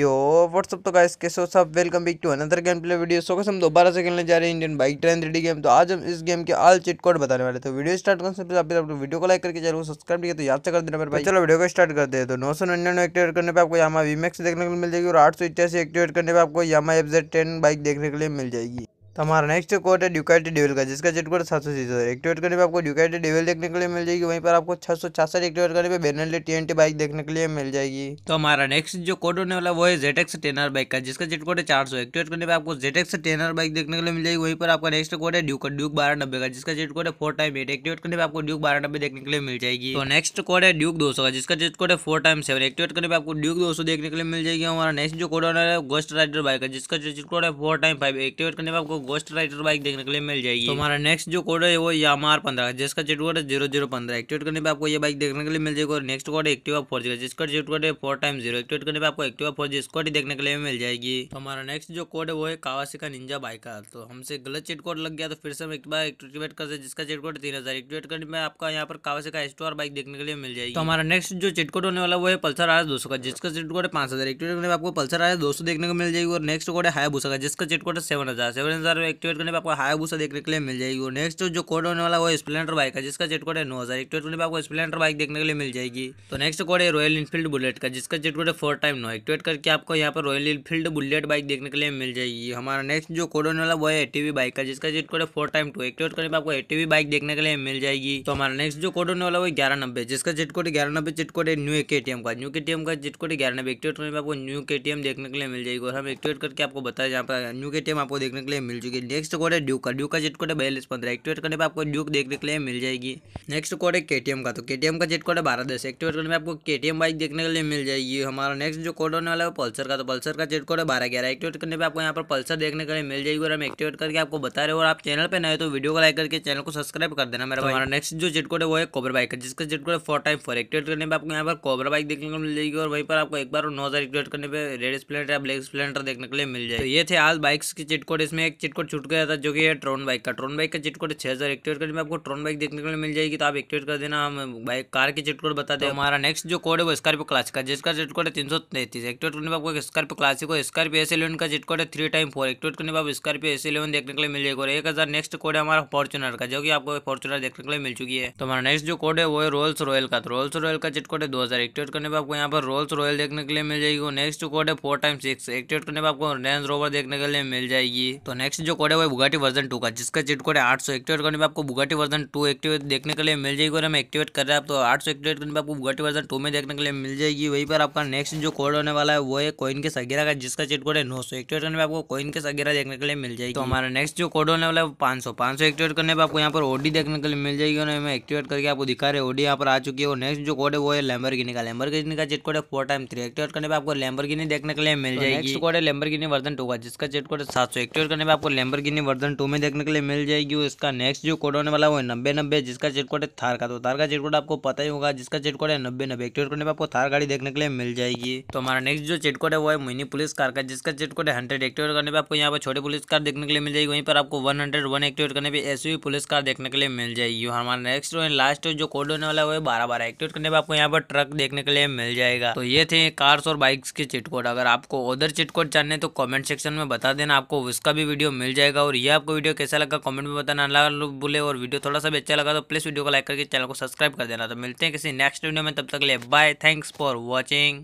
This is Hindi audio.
यो व्हाट्सअप तो गाइस कैसे हो सब welcome back to another game play video so हम दोबारा से खेलने जा रहे हैं Indian bike train three game तो आज हम इस गेम के आल चिट कोड बताने वाले तो वीडियो स्टार्ट करने से पहले आप लोग वीडियो को लाइक करके चैनल को सब्सक्राइब किया तो याद से कर देना मेरे भाई तो चलो वीडियो को स्टार्ट करते हैं तो नौ सौ निन्यानवे एक्टिवेट करने पर आपको यहाँ वीमेक्स देखने को मिल जाएगी और आठ सौ इक्यासी एक्टिवेट करने पर आपको यहाँ एफ जेड टेन बाइक देखने के लिए मिल जाएगी तो हमारा नेक्स्ट कोड है ड्यूकाइट डेविल का जिसका जेट कोड सात सौ सीधर एक्टिवेट करने पे आपको ड्यूकाइट डेविल देखने के लिए मिल जाएगी वहीं पर आपको छह सौ छासठ एक्टिवेट करने पे बेनल टी बाइक देखने के लिए मिल जाएगी तो हमारा नेक्स्ट जो कोड होने वाला वो है जेट एक्स टेनर बाइक का जिसका जेट कोड है चार सौ एक्टिवेट करने पर आपको जेट एक्स टेनर बाइक देखने के लिए मिल जाएगी वहीं पर आपका नेक्स्ट कोड है ड्यूक ड्यूक बारह नब्बे का जिसका जेट कोड है फोर टाइम एट एक्टिवेट करने पर आपको ड्यूक बारह नब्बे देखने के लिए मिल जाएगी तो नेक्स्ट कोड है ड्यूक दो सौ का जिसका जेट कोड है फोर टाइम सेवन एक्टिवेट करने पर आपको ड्यूक दो सौ देखने के लिए मिल जाएगी हमारा नेक्स्ट जो कोड होने वाला है गोस्ट राइडर बाइक का जिसका जेट कोड है फोर टाइम फाइव एक्टिवेट करने पर आपको गोस्ट राइडर बाइक देखने के लिए मिल जाएगी तो हमारा नेक्स्ट जो कोड है वो यामार पंद्रह जिसका जेट कोड है जीरो जीरो पंद्रह एक्टिवेट करने पर आपको ये बाइक देखने के लिए मिल जाएगी और next code active four G जिसका जेट कोड है फोर टाइम जीरो एक्टिवेट करने पर आपको एक्टिव फोर जी स्कॉटी देखने के लिए मिल जाएगी तो हमारा नेक्स्ट जो कोड है वो है कावासी का निंजा बाइक का तो हमसे गलत चेट कोड लग गया तो फिर से हम एक बार एक्टिवेट करते हैं जिसका चेट कोड तीन हज़ार एक्टिवेट करने पर आपका यहाँ पर कावासी का स्टोर बाइक देखने के लिए मिल जाएगी तो हमारा नेक्स्ट जो चेट कोड होने वाला वो है पल्सर आर दो का जिसका चेट कोड है पांच हज़ार एक्टिवेट करने पर आपको पल्सर आर दो देखने को मिल जाएगी और नेक्स्ट कोड है हायाबूसा का जिसका चेट कोड है सेवन हज़ार सेवन हज़ार हज़ार एक्टिवेट करने पर आपको हायाबूसा देखने के लिए मिल जाएगी और नेक्स्ट जो कोड होने वाला वो स्प्लेंडर बाइक है जिसका चेट कोड है नौ हज़ार एक्टिवेट करने पर आपको स्प्लेंडर बाइक देखने के लिए मिल जाएगी तो नेक्स्ट कोड है रॉयल इनफील्ड बुलेट का जिसका चेट कोड है फोर टाइम नौ एक्टिवेट करके आपको यहाँ पर रॉयल इनफील्ड बुलेट बाइक देखने के लिए मिल जाएगी हमारा नेक्स्ट जो कोड होने वाला वो है एटीवी बाइक का जिसका चेट कोड है फोर टाइम टू एक्टिवेट करने पर आपको एटीवी बाइक देखने के लिए मिल जाएगी तो हमारा नेक्स्ट जो कोड होने वाला वो ग्यारह नब्बे जिसका चेट कोड ग्यारह नब्बे चेट कोड है न्यू के का न्यू के का चेट कोड ग्यारह नब्बे एक्टिवेट करने पर आपको न्यू के देखने के लिए मिल जाएगी और हम एक्टिवेट करके आपको बताया जहाँ पर न्यू के आपको देखने के लिए मिल मिल चुकी है नेक्स्ट कोड है ड्यूक का ड्यूक का जेट कोड है बयालीस पंद्रह एक्टिवेट करने पर आपको ड्यूक देखने के लिए मिल जाएगी नेक्स्ट कोड है के का तो के का जेट कोड है बारह दस एक्टिवेट करने पर आपको के बाइक देखने के लिए मिल जाएगी हमारा नेक्स्ट जो कोड होने वाला है पल्सर का तो पल्सर का जेट कोड है बारह ग्यारह एक्टिवेट करने पर आपको यहाँ पर पल्सर देखने के लिए मिल जाएगी और हम एक्टिवेट करके आपको बता रहे हो और आप चैनल पर नए तो वीडियो को लाइक करके चैनल को सब्सक्राइब कर देना मेरा हमारा नेक्स्ट जो जेट कोड है वो है कोबर बाइक जिसका जेट कोड है फोर टाइम फोर एक्टिवेट करने पर आपको यहाँ पर कोबर बाइक देखने को मिल जाएगी और वहीं पर आपको एक बार नौ हज़ार एक्टिवेट करने पर रेड स्प्लेंडर या ब्लैक स्प्लेंडर देखने के लिए मिल जाएगी तो ये थे आज बाइक्स के चिट कोड इसमें एक चिट चिट कोड छूट गया था जो कि है ट्रोन बाइक का ट्रोन बाइक का चिट कोड छः हज़ार एक्टिवेट करने में आपको ट्रोन बाइक देखने को मिल जाएगी तो आप एक्टिवेट कर देना हम बाइक कार की चिट कोड बता दें तो हमारा नेक्स्ट जो कोड है वो स्कॉर्पियो क्लास का जिसका चिट कोड है तीन सौ तैतीस एक्टिवेट करने में आपको स्कॉर्पियो क्लासिक को स्कॉर्पियो एस इलेवन का चिट कोड है थ्री टाइम फोर एक्टिवेट करने में आपको स्कॉर्पियो एस इलेवन देखने के लिए मिल जाएगा और एक हज़ार नेक्स्ट कोड है हमारा फॉर्चुनर का जो कि आपको फॉर्चुनर देखने के लिए मिल चुकी है तो हमारा नेक्स्ट जो कोड है वो है रोल्स रॉयल का रोल्स तो रॉयल का चिट कोड है दो हज़ार एक्टिवेट करने में आपको यहाँ पर रोल्स रॉयल देखने के लिए मिल जाएगी नेक्स्ट कोड है फोर टाइम सिक्स एक्टिवेट करने में आपको रेंज रोवर देखने के लिए मिल जाएगी तो नेक्स्ट नेक्स्ट जो कोड है वो बुगाटी वर्जन टू का जिसका जिट कोड है आठ सौ एक्टिवेट करने में आपको बुगाटी वर्जन टू एक्टिवेट देखने के लिए मिल जाएगी और हम एक्टिवेट कर रहे हैं तो आठ सौ एक्टिवेट करने में आपको बुगाटी वर्जन टू में देखने के लिए मिल जाएगी वहीं पर आपका नेक्स्ट जो कोड होने वाला है वो है कोइन के सगेरा का जिसका चिट कोड है नौ सौ एक्टिवेट करने में आपको कोइन के सगेरा देखने के लिए मिल जाएगी तो हमारा नेक्स्ट जो कोड होने वाला है पाँच सौ पाँच सौ एक्टिवेट करने में आपको यहाँ पर ओडी देखने के लिए मिल जाएगी और हमें एक्टिवेट करके आपको दिखा रहे ओडी यहाँ पर आ चुकी है और नेक्स्ट जो कोड है वो है लेम्बर का लेम्बर का चिट कोड है फोर टाइम थ्री एक्टिवेट करने में आपको लेम्बर देखने के लिए मिल तो जाएगी कोड है लेम्बर वर्जन टू का जिसका चिट कोड है सात सौ एक्टिवेट करने में आपको लेम्बरगिनी वर्जन टू में देखने के लिए मिल जाएगी और इसका नेक्स्ट जो कोड होने वाला वो है नब्बे नब्बे जिसका चिटकोड है थार का तो थार का चिटकोड आपको पता ही होगा जिसका चिटकोड है नब्बे नब्बे एक्टिवेट में आपको थार गाड़ी देखने के लिए मिल जाएगी तो हमारा नेक्स्ट जो चिटकोड है वो है मिनी पुलिस कार का जिसका चिटकोड है हंड्रेड एक्टिवेट करने पर आपको यहाँ पर छोटे पुलिस कार देखने के लिए मिल जाएगी वहीं पर आपको वन हंड्रेड वन एक्टिवेट करने पर एस पुलिस कार देखने के लिए मिल जाएगी हमारा नेक्स्ट और लास्ट जो कोड होने वाला वो है बारह बारह एक्टिवेट करने पर आपको यहाँ पर ट्रक देखने के लिए मिल जाएगा तो ये थे कार्स और बाइक्स के चिटकोड अगर आपको उधर चिटकोड जानने तो कॉमेंट सेक्शन में बता देना आपको उसका भी वीडियो मिल जाएगा और ये आपको वीडियो कैसा लगा कमेंट में बताना ना लोग बोले और वीडियो थोड़ा सा भी अच्छा लगा तो प्लीज़ वीडियो को लाइक करके चैनल को सब्सक्राइब कर देना तो मिलते हैं किसी नेक्स्ट वीडियो में तब तक ले बाय थैंक्स फॉर वॉचिंग